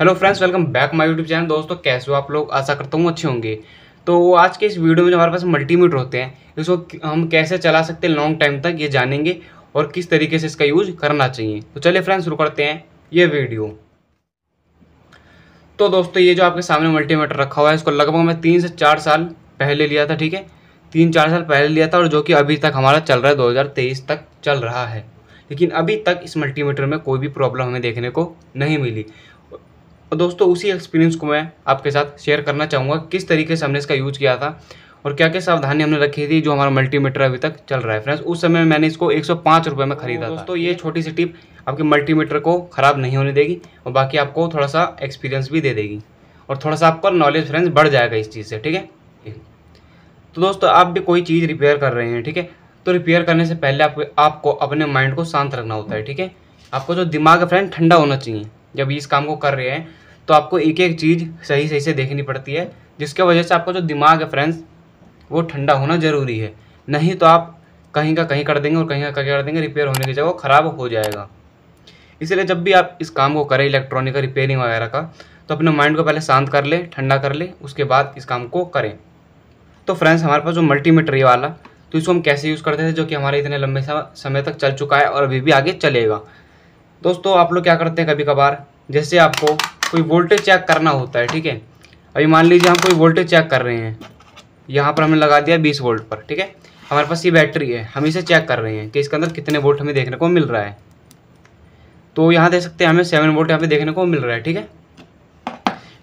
hello friends welcome back my YouTube channel दोस्तों कैसे हो आप लोग आशा करता हूँ अच्छे होंगे तो आज के इस वीडियो में जो हमारे पास मल्टीमीटर होते हैं इसको हम कैसे चला सकते हैं लॉन्ग टाइम तक ये जानेंगे और किस तरीके से इसका यूज करना चाहिए तो चलिए फ्रेंड्स शुरू करते हैं ये वीडियो तो दोस्तों ये जो आपके सामने मल्टीमीटर रखा हुआ है इसको लगभग मैं तीन से चार साल पहले लिया था ठीक है तीन चार साल पहले लिया था और जो कि अभी तक हमारा चल रहा है दो तक चल रहा है लेकिन अभी तक इस मल्टीमीटर में कोई भी प्रॉब्लम हमें देखने को नहीं मिली और दोस्तों उसी एक्सपीरियंस को मैं आपके साथ शेयर करना चाहूँगा किस तरीके से हमने इसका यूज़ किया था और क्या क्या सावधानी हमने रखी थी जो हमारा मल्टीमीटर अभी तक चल रहा है फ्रेंड्स उस समय मैंने इसको एक सौ में खरीदा तो दोस्तों ये छोटी सी टिप आपके मल्टीमीटर को ख़राब नहीं होने देगी और बाकी आपको थोड़ा सा एक्सपीरियंस भी दे देगी और थोड़ा सा आपका नॉलेज फ्रेंड्स बढ़ जाएगा इस चीज़ से ठीक है तो दोस्तों आप भी कोई चीज़ रिपेयर कर रहे हैं ठीक है तो रिपेयर करने से पहले आपको आपको अपने माइंड को शांत रखना होता है ठीक है आपको जो दिमाग है फ्रेंड ठंडा होना चाहिए जब इस काम को कर रहे हैं तो आपको एक एक चीज़ सही सही से देखनी पड़ती है जिसके वजह से आपका जो दिमाग है फ्रेंड्स वो ठंडा होना ज़रूरी है नहीं तो आप कहीं का कहीं कर देंगे और कहीं का कहीं कर देंगे रिपेयर होने की जगह ख़राब हो जाएगा इसलिए जब भी आप इस काम को करें इलेक्ट्रॉनिक रिपेयरिंग वगैरह का तो अपने माइंड को पहले शांत कर ले ठंडा कर ले उसके बाद इस काम को करें तो फ्रेंड्स हमारे पास जो मल्टीमीटर ये वाला तो इसको हम कैसे यूज़ करते थे जो कि हमारे इतने लंबे समय तक चल चुका है और अभी भी आगे चलेगा दोस्तों आप लोग क्या करते हैं कभी कभार जैसे आपको कोई वोल्टेज चेक करना होता है ठीक है अभी मान लीजिए हम कोई वोल्टेज चेक कर रहे हैं यहाँ पर हमने लगा दिया बीस वोल्ट पर ठीक है हमारे पास ये बैटरी है हम इसे चेक कर रहे हैं कि इसके अंदर कितने वोल्ट हमें देखने को मिल रहा है तो यहाँ देख सकते हैं हमें सेवन वोल्ट यहाँ पे देखने को मिल रहा है ठीक है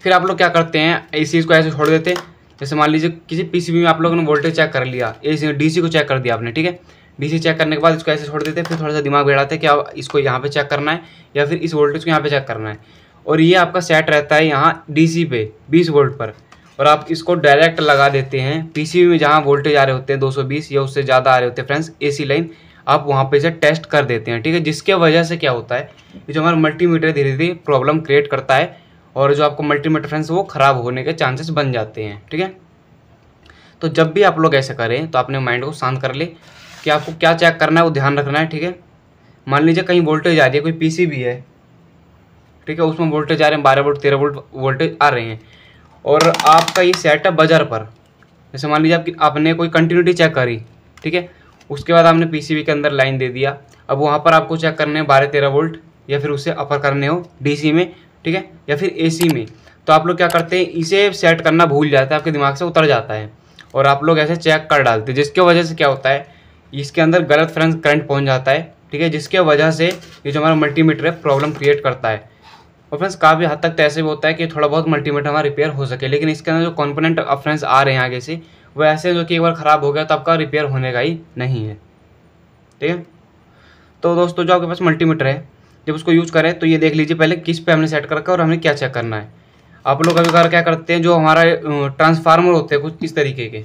फिर आप लोग क्या करते हैं ए को ऐसे छोड़ देते हैं जैसे मान लीजिए किसी पीसीबी में आप लोगों ने वोल्टेज चेक कर लिया ए सी को चेक कर दिया आपने ठीक है डीसी चेक करने के बाद इसको ऐसे छोड़ देते फिर थोड़ा सा दिमाग हैं कि अब इसको यहाँ पे चेक करना है या फिर इस वोल्टेज को यहाँ पे चेक करना है और ये आपका सेट रहता है यहाँ डीसी पे 20 वोल्ट पर और आप इसको डायरेक्ट लगा देते हैं पीसीबी में जहाँ वोल्टेज आ रहे होते हैं 220 या उससे ज़्यादा आ रहे होते हैं फ्रेंड्स ए लाइन आप वहाँ पर इसे टेस्ट कर देते हैं ठीक है जिसके वजह से क्या होता है जो हमारा मल्टीमीटर धीरे धीरे प्रॉब्लम क्रिएट करता है और जो आपको मल्टीमीटर फ्रेंड्स वो ख़राब होने के चांसेस बन जाते हैं ठीक है तो जब भी आप लोग ऐसा करें तो अपने माइंड को शांत कर ले कि आपको क्या चेक करना है वो ध्यान रखना है ठीक है मान लीजिए कहीं वोल्टेज आ रही है कोई पीसीबी है ठीक है उसमें वोल्टेज आ रहे हैं बारह वोल्ट तेरह वोल्ट वोल्टेज आ रहे हैं और आपका ये सेट है बाजार पर जैसे मान लीजिए आपकी आपने कोई कंटिन्यूटी चेक करी ठीक है उसके बाद आपने बी के अंदर लाइन दे दिया अब वहाँ पर आपको चेक करने हैं बारह तेरह वोल्ट या फिर उसे अपर करने हो सी में ठीक है या फिर सी में तो आप लोग क्या करते हैं इसे सेट करना भूल जाता है आपके दिमाग से उतर जाता है और आप लोग ऐसे चेक कर डालते हैं जिसकी वजह से क्या होता है इसके अंदर गलत फ्रेंस करंट पहुंच जाता है ठीक है जिसके वजह से ये जो हमारा मल्टीमीटर है प्रॉब्लम क्रिएट करता है और फ्रेंड्स काफ़ी हद तक तो ऐसे भी होता है कि थोड़ा बहुत मल्टीमीटर हमारा रिपेयर हो सके लेकिन इसके अंदर जो कॉम्पोनेंट अब आ रहे हैं आगे से वो ऐसे जो कि एक बार ख़राब हो गया तो आपका रिपेयर होने का ही नहीं है ठीक है तो दोस्तों जो आपके पास मल्टीमीटर है जब उसको यूज़ करें तो ये देख लीजिए पहले किस पे हमने सेट कर रखा है और हमें क्या चेक करना है आप लोग अभी क्या करते हैं जो हमारा ट्रांसफार्मर होते हैं कुछ इस तरीके के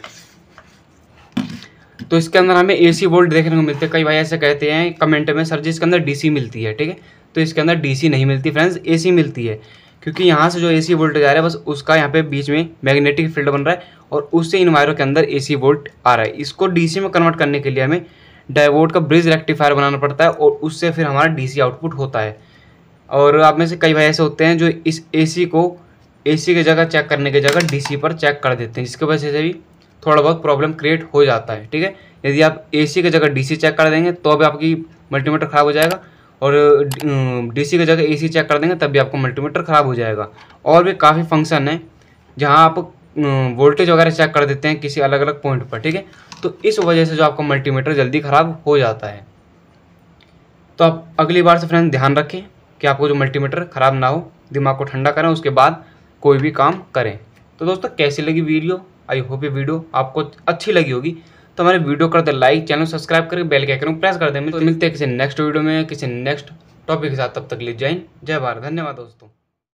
तो इसके अंदर हमें ए सी वोल्ट देखने को मिलते हैं कई भाई ऐसे कहते हैं कमेंट में सर जी इसके अंदर डी सी मिलती है ठीक है तो इसके अंदर डी सी नहीं मिलती फ्रेंड्स ए सी मिलती है क्योंकि यहाँ से जो ए सी वोल्ट जा रहा है बस उसका यहाँ पे बीच में मैग्नेटिक फील्ड बन रहा है और उससे इन वायरों के अंदर ए सी वोल्ट आ रहा है इसको डी सी में कन्वर्ट करने के लिए हमें डाइवोल्ट का ब्रिज रेक्टिफायर बनाना पड़ता है और उससे फिर हमारा डी सी आउटपुट होता है और आप में से कई भाई ऐसे होते हैं जो इस ए सी को ए सी की जगह चेक करने की जगह डी सी पर चेक कर देते हैं जिसकी वजह से भी थोड़ा बहुत प्रॉब्लम क्रिएट हो जाता है ठीक है यदि आप ए की जगह डी चेक कर देंगे तो भी आपकी मल्टीमीटर ख़राब हो जाएगा और डी की जगह ए चेक कर देंगे तब भी आपका मल्टीमीटर ख़राब हो जाएगा और भी काफ़ी फंक्शन हैं जहाँ आप वोल्टेज वगैरह चेक कर देते हैं किसी अलग अलग पॉइंट पर ठीक है तो इस वजह से जो आपका मल्टीमीटर जल्दी ख़राब हो जाता है तो आप अगली बार से फ्रेंड ध्यान रखें कि आपको जो मल्टीमीटर ख़राब ना हो दिमाग को ठंडा करें उसके बाद कोई भी काम करें तो दोस्तों कैसी लगी वीडियो आई होप ये वीडियो आपको अच्छी लगी होगी तो हमारे वीडियो कर दे लाइक चैनल सब्सक्राइब करके बेल के आइकन प्रेस कर दे तो मिलते हैं किसी नेक्स्ट वीडियो में किसी नेक्स्ट टॉपिक के साथ तब तक ले जाए जय भारत धन्यवाद दोस्तों